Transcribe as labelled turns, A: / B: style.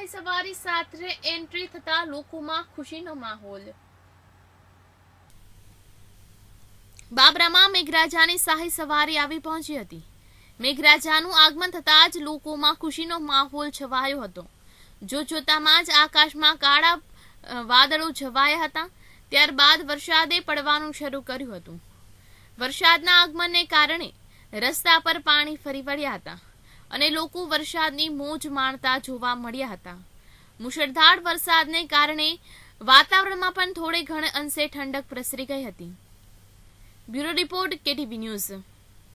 A: શાહી સવારી સાથે એન્ટ્રી થતા લોકોમાં ખુશીનો માહોલ બાબરામાં મેઘરાજાની શાહી સવારી આવી પહોંચી હતી મેઘરાજાનું આગમન થતાં જ લોકોમાં ખુશીનો માહોલ છવાયો હતો જોતામાં જ આકાશમાં કાળા વાદળો છવાયા હતા ત્યારબાદ વરસાદે પડવાનું શરૂ કર્યું હતું વરસાદના આગમનને કારણે રસ્તા પર પાણી ફરી વળ્યા હતા અને લોકો વરસાદની મોજ માણતા જોવા મળ્યા હતા મુશળધાર વરસાદને કારણે વાતાવરણમાં પણ થોડે ઘણે અંશે ઠંડક પ્રસરી ગઈ હતી
B: બ્યુરો રિપોર્ટ કેટીવી ન્યૂઝ